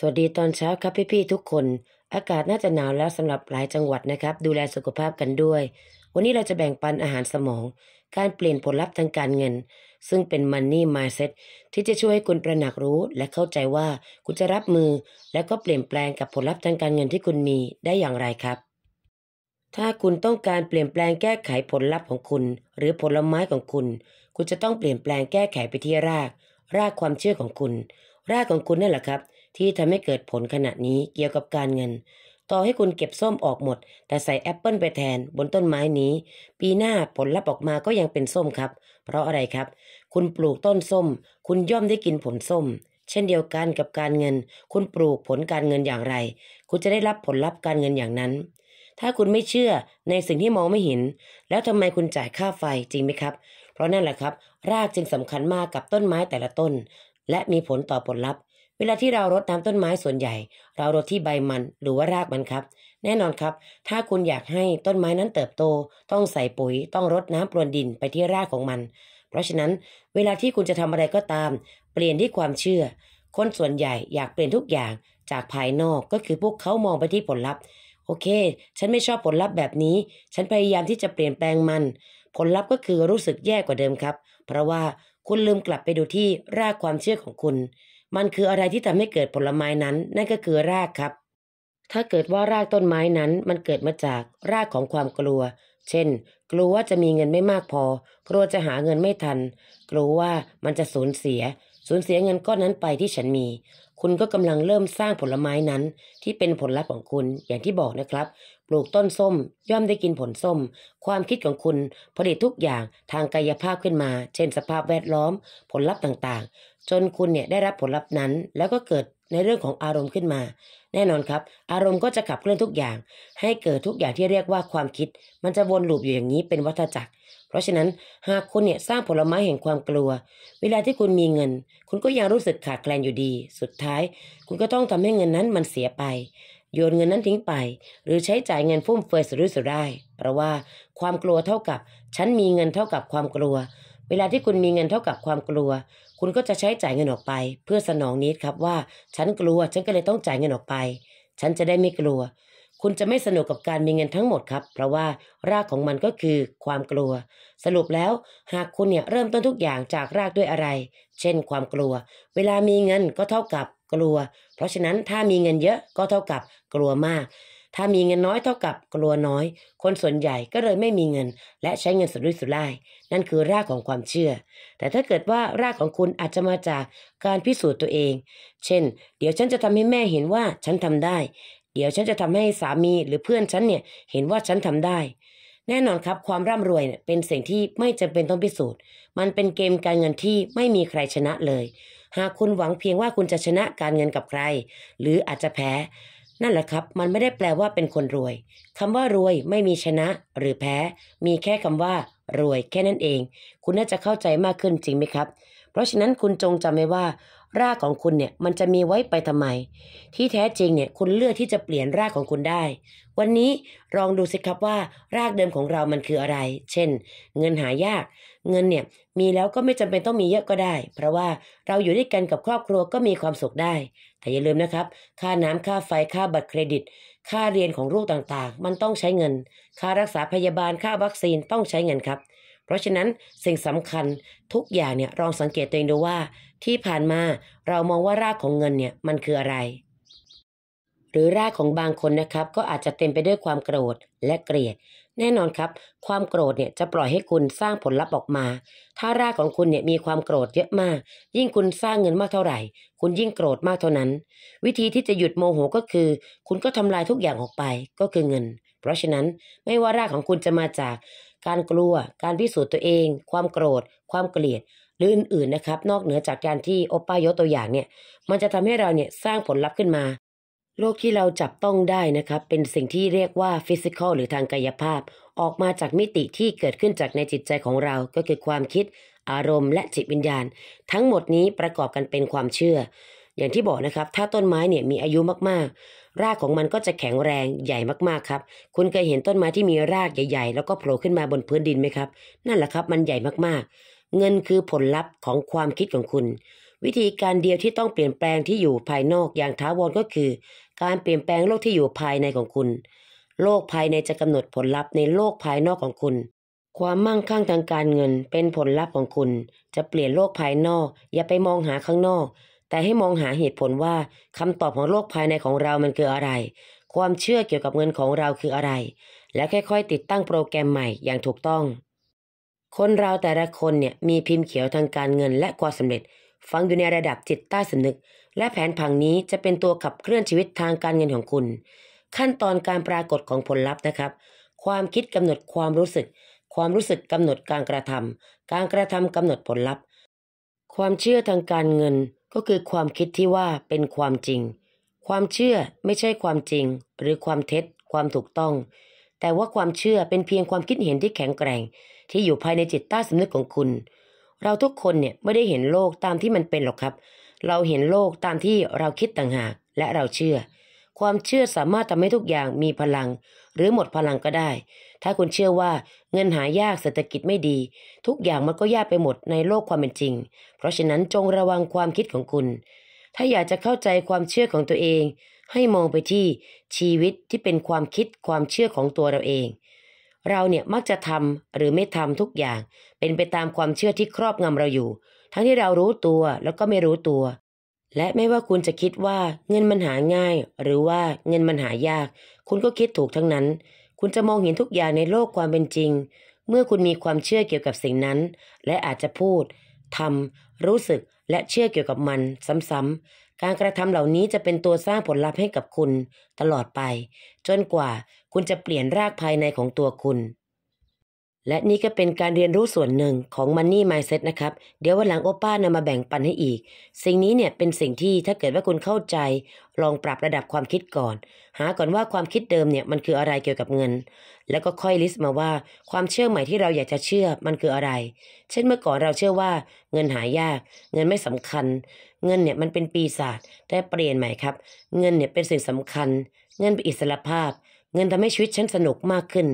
สวัสดีตอนเช้าครับพี่ๆทุกคน อากาศน่าจะหนาวแล้วสำหรับหลายจังหวัดนะครับ ดูแลสุขภาพกันด้วย วันนี้เราจะแบ่งปันอาหารสมอง การเปลี่ยนผลลัพธ์ทางการเงิน ซึ่งเป็น Money Mindset ที่จะช่วยให้คุณประหนักรู้ และเข้าใจว่าคุณจะรับมือ และก็เปลี่ยนแปลงกับผลลัพธ์ทางการเงินที่คุณมีได้อย่างไรครับ ถ้าคุณต้องการเปลี่ยนแปลงแก้ไขผลลัพธ์ของคุณ หรือผลไม้ของคุณ คุณจะต้องเปลี่ยนแปลงแก้ไขไปที่ราก รากความเชื่อของคุณ รากของคุณนั่นแหละครับที่ทำให้เกิดผลขณะนี้เกี่ยวกับการเงิน ต่อให้คุณเก็บส้มออกหมด แต่ใส่แอปเปิลไปแทนบนต้นไม้นี้ ปีหน้าผลลัพธ์ออกมาก็ยังเป็นส้มครับ เพราะอะไรครับ คุณปลูกต้นส้ม คุณย่อมได้กินผลส้ม เช่นเดียวกันกับการเงิน คุณปลูกผลการเงินอย่างไร คุณจะได้รับผลลัพธ์การเงินอย่างนั้น ถ้าคุณไม่เชื่อในสิ่งที่มองไม่เห็น แล้วทำไมคุณจ่ายค่าไฟจริงไหมครับ เพราะนั่นแหละครับ รากจึงสำคัญมากกับต้นไม้แต่ละต้น และมีผลต่อผลลัพธเวลาที่เรารดน้ำต้นไม้ส่วนใหญ่ เรารดที่ใบมันหรือว่ารากมันครับ แน่นอนครับ ถ้าคุณอยากให้ต้นไม้นั้นเติบโต ต้องใส่ปุ๋ย ต้องรดน้ำปรวนดินไปที่รากของมัน เพราะฉะนั้น เวลาที่คุณจะทำอะไรก็ตาม เปลี่ยนที่ความเชื่อ คนส่วนใหญ่ อยากเปลี่ยนทุกอย่างจากภายนอกก็คือพวกเขามองไปที่ผลลัพธ์ โอเค ฉันไม่ชอบผลลัพธ์แบบนี้ ฉันพยายามที่จะเปลี่ยนแปลงมัน ผลลัพธ์ก็คือรู้สึกแย่กว่าเดิมครับ เพราะว่าคุณลืมกลับไปดูที่รากความเชื่อของคุณมันคืออะไรที่ทำให้เกิดผลไม้นั้น นั่นก็คือรากครับ ถ้าเกิดว่ารากต้นไม้นั้น มันเกิดมาจากรากของความกลัว เช่น กลัวว่าจะมีเงินไม่มากพอ กลัวจะหาเงินไม่ทัน กลัวว่ามันจะสูญเสีย สูญเสียเงินก้อนนั้นไปที่ฉันมี คุณก็กำลังเริ่มสร้างผลไม้นั้น ที่เป็นผลลัพธ์ของคุณ อย่างที่บอกนะครับปลูกต้นส้ม ย่อมได้กินผลส้ม ความคิดของคุณผลิตทุกอย่างทางกายภาพขึ้นมา เช่นสภาพแวดล้อม ผลลัพธ์ต่าง ๆ จนคุณเนี่ยได้รับผลลัพธ์นั้น แล้วก็เกิดในเรื่องของอารมณ์ขึ้นมา แน่นอนครับ อารมณ์ก็จะขับเคลื่อนทุกอย่าง ให้เกิดทุกอย่างที่เรียกว่าความคิด มันจะวนลูปอยู่อย่างนี้เป็นวัฏจักร เพราะฉะนั้นหากคุณเนี่ยสร้างผลไม้แห่งความกลัว เวลาที่คุณมีเงิน คุณก็ยังรู้สึกขาดแคลนอยู่ดี สุดท้าย คุณก็ต้องทำให้เงินนั้นมันเสียไปโยนเงินนั้นทิ้งไป หรือใช้จ่ายเงินฟุ่มเฟือยสุรุ่ยสรยเพราะว่าความกลัวเท่ากับฉันมีเงินเท่ากับความกลัว เวลาที่คุณมีเงินเท่ากับความกลัว คุณก็จะใช้จ่ายเงินออกไป เพื่อสนองนี้ครับว่า ฉันกลัวฉันก็เลยต้องจ่ายเงินออกไป ฉันจะได้ไม่กลัว คุณจะไม่สนุกกับการมีเงินทั้งหมดครับเพราะว่ารากของมันก็คือ ความกลัว สรุปแล้ว หากคุณเนี่ยเริ่มต้นทุกอย่างจากรากด้วยอะไร เช่น ความกลัว เวลามีเงินก็เท่ากับกลัว เพราะฉะนั้นถ้ามีเงินเยอะก็เท่ากับกลัวมาก ถ้ามีเงินน้อยเท่ากับกลัวน้อย คนส่วนใหญ่ก็เลยไม่มีเงิน และใช้เงินสุรุ่ยสุร่ายนั่นคือรากของความเชื่อ แต่ถ้าเกิดว่ารากของคุณอาจจะมาจากการพิสูจน์ตัวเอง เช่น เดี๋ยวฉันจะทำให้แม่เห็นว่าฉันทำได้ เดี๋ยวฉันจะทำให้สามีหรือเพื่อนฉันเนี่ยเห็นว่าฉันทำได้ แน่นอนครับความร่ำรวยเนี่ยเป็นสิ่งที่ไม่จำเป็นต้องพิสูจน์ มันเป็นเกมการเงินที่ไม่มีใครชนะเลยหากคุณหวังเพียงว่าคุณจะชนะการเงินกับใคร หรืออาจจะแพ้ นั่นแหละครับ มันไม่ได้แปลว่าเป็นคนรวยคำว่ารวยไม่มีชนะ หรือแพ้ มีแค่คำว่า รวย แค่นั้นเอง คุณน่าจะเข้าใจมากขึ้นจริงไหมครับ เพราะฉะนั้นคุณจงจำไว้ว่า รากของคุณเนี่ยมันจะมีไว้ไปทำไม ที่แท้จริงเนี่ยคุณเลือกที่จะเปลี่ยนรากของคุณได้ วันนี้ลองดูสิครับว่า รากเดิมของเรามันคืออะไร เช่น เงินหายาก เงินเนี่ยมีแล้วก็ไม่จำเป็นต้องมีเยอะก็ได้ เพราะว่าเราอยู่ด้วยกันกับครอบครัวก็มีความสุขได้ แต่อย่าลืมนะครับ ค่าน้ำค่าไฟ ค่าบัตรเครดิต ค่าเรียนของลูกต่างๆ มันต้องใช้เงิน ค่ารักษาพยาบาล ค่าวัคซีนต้องใช้เงินครับ เพราะฉะนั้นสิ่งสำคัญทุกอย่างเนี่ยลองสังเกตตัวเองดูว่าที่ผ่านมาเรามองว่ารากของเงินเนี่ยมันคืออะไร หรือรากของบางคนนะครับก็อาจจะเต็มไปด้วยความโกรธและเกลียดแน่นอนครับ ความโกรธเนี่ยจะปล่อยให้คุณสร้างผลลัพธ์ออกมา ถ้ารากของคุณเนี่ยมีความโกรธเยอะมาก ยิ่งคุณสร้างเงินมากเท่าไหร่ คุณยิ่งโกรธมากเท่านั้น วิธีที่จะหยุดโมโหก็คือ คุณก็ทำลายทุกอย่างออกไปก็คือเงิน เพราะฉะนั้นไม่ว่ารากของคุณจะมาจากการกลัว การพิสูจน์ตัวเอง ความโกรธ ความเกลียด หรืออื่นๆนะครับ นอกเหนือจากการที่โอป้ายกตัวอย่างเนี่ย มันจะทำให้เราเนี่ยสร้างผลลัพธ์ขึ้นมาโรคที่เราจับต้องได้นะครับ เป็นสิ่งที่เรียกว่าฟิสิกอลหรือทางกายภาพ ออกมาจากมิติที่เกิดขึ้นจากในจิตใจของเรา ก็คือความคิด อารมณ์และจิตวิญญาณ ทั้งหมดนี้ประกอบกันเป็นความเชื่อ อย่างที่บอกนะครับ ถ้าต้นไม้เนี่ยมีอายุมากๆ รากของมันก็จะแข็งแรงใหญ่มากๆครับ คุณเคยเห็นต้นไม้ที่มีรากใหญ่ ๆ แล้วก็โผล่ขึ้นมาบนพื้นดินไหมครับ นั่นแหละครับ มันใหญ่มากๆ เงินคือผลลัพธ์ของความคิดของคุณ วิธีการเดียวที่ต้องเปลี่ยนแปลงที่อยู่ภายนอกอย่างท้าวรก็คือการเปลี่ยนแปลงโลกที่อยู่ภายในของคุณ โลกภายในจะกำหนดผลลัพธ์ในโลกภายนอกของคุณ ความมั่งคั่งทางการเงินเป็นผลลัพธ์ของคุณ จะเปลี่ยนโลกภายนอก อย่าไปมองหาข้างนอก แต่ให้มองหาเหตุผลว่าคำตอบของโลกภายในของเรามันคืออะไร ความเชื่อเกี่ยวกับเงินของเราคืออะไร และค่อยๆติดตั้งโปรแกรมใหม่อย่างถูกต้อง คนเราแต่ละคนเนี่ย มีพิมพ์เขียวทางการเงิน และความสำเร็จ ฟังอยู่ในระดับจิตใต้สำนึกและแผนผังนี้จะเป็นตัวขับเคลื่อนชีวิตทางการเงินของคุณ ขั้นตอนการปรากฏของผลลัพธ์นะครับ ความคิดกำหนดความรู้สึก ความรู้สึกกำหนดการกระทำ การกระทำกำหนดผลลัพธ์ ความเชื่อทางการเงินก็คือความคิดที่ว่าเป็นความจริง ความเชื่อไม่ใช่ความจริงหรือความเท็จความถูกต้อง แต่ว่าความเชื่อเป็นเพียงความคิดเห็นที่แข็งแกร่ง ที่อยู่ภายในจิตใต้สำนึกของคุณ เราทุกคนเนี่ยไม่ได้เห็นโลกตามที่มันเป็นหรอกครับเราเห็นโลกตามที่เราคิดต่างหากและเราเชื่อ ความเชื่อสามารถทำให้ทุกอย่างมีพลัง หรือหมดพลังก็ได้ ถ้าคุณเชื่อว่าเงินหายากเศรษฐกิจไม่ดี ทุกอย่างมันก็ยากไปหมดในโลกความเป็นจริง เพราะฉะนั้นจงระวังความคิดของคุณ ถ้าอยากจะเข้าใจความเชื่อของตัวเอง ให้มองไปที่ชีวิตที่เป็นความคิดความเชื่อของตัวเราเอง เราเนี่ยมักจะทำหรือไม่ทำทุกอย่าง เป็นไปตามความเชื่อที่ครอบงำเราอยู่ทั้งที่เรารู้ตัวแล้วก็ไม่รู้ตัว และไม่ว่าคุณจะคิดว่าเงินมันหาง่ายหรือว่าเงินมันหายาก คุณก็คิดถูกทั้งนั้น คุณจะมองเห็นทุกอย่างในโลกความเป็นจริง เมื่อคุณมีความเชื่อเกี่ยวกับสิ่งนั้น และอาจจะพูดทำรู้สึกและเชื่อเกี่ยวกับมันซ้ำๆการกระทำเหล่านี้จะเป็นตัวสร้างผลลัพธ์ให้กับคุณตลอดไป จนกว่า คุณจะเปลี่ยนรากภายในของตัวคุณและนี่ก็เป็นการเรียนรู้ส่วนหนึ่งของ Money Mindset นะครับ เดี๋ยววันหลังโอป้านำมาแบ่งปันให้อีก สิ่งนี้เนี่ยเป็นสิ่งที่ถ้าเกิดว่าคุณเข้าใจ ลองปรับระดับความคิดก่อน หาก่อนว่าความคิดเดิมเนี่ยมันคืออะไรเกี่ยวกับเงิน แล้วก็ค่อยลิสต์มาว่าความเชื่อใหม่ที่เราอยากจะเชื่อมันคืออะไร เช่นเมื่อก่อนเราเชื่อว่า เงินหายาก เงินไม่สำคัญ เงินเนี่ยมันเป็นปีศาจแต่เปลี่ยนใหม่ครับ เงินเนี่ยเป็นสิ่งสำคัญ เงินเป็นอิสรภาพ เงินทำให้ชีวิตฉันสนุกมากขึ้น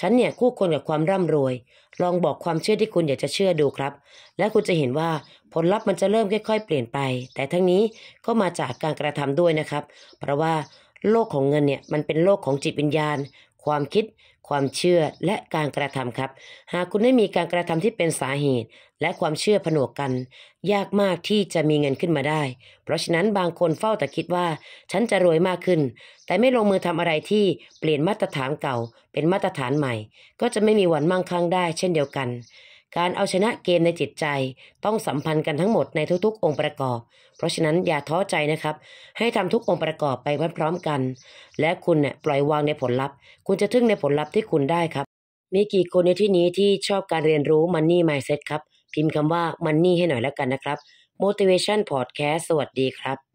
ฉันเนี่ยคู่ควรกับความร่ำรวย ลองบอกความเชื่อที่คุณอยากจะเชื่อดูครับ และคุณจะเห็นว่าผลลัพธ์มันจะเริ่มค่อย ๆ เปลี่ยนไป แต่ทั้งนี้ก็มาจากการกระทำด้วยนะครับ เพราะว่าโลกของเงินเนี่ย มันเป็นโลกของจิตวิญญาณ ความคิดความเชื่อและการกระทำครับ หากคุณไม่มีการกระทำที่เป็นสาเหตุและความเชื่อผนวกกัน ยากมากที่จะมีเงินขึ้นมาได้ เพราะฉะนั้นบางคนเฝ้าแต่คิดว่า ฉันจะรวยมากขึ้น แต่ไม่ลงมือทำอะไรที่เปลี่ยนมาตรฐานเก่า เป็นมาตรฐานใหม่ ก็จะไม่มีวันมั่งคั่งได้เช่นเดียวกันการเอาชนะเกมในจิตใจ ต้องสัมพันธ์กันทั้งหมดในทุกๆองค์ประกอบ เพราะฉะนั้นอย่าท้อใจนะครับให้ทำทุกองค์ประกอบไปพร้อมๆกัน และคุณเนี่ยปล่อยวางในผลลัพธ์ คุณจะทึ่งในผลลัพธ์ที่คุณได้ครับ มีกี่คนในที่นี้ที่ชอบการเรียนรู้ Money Mindset ครับ พิมพ์คำว่า Money ให้หน่อยแล้วกันนะครับ Motivation Podcast สวัสดีครับ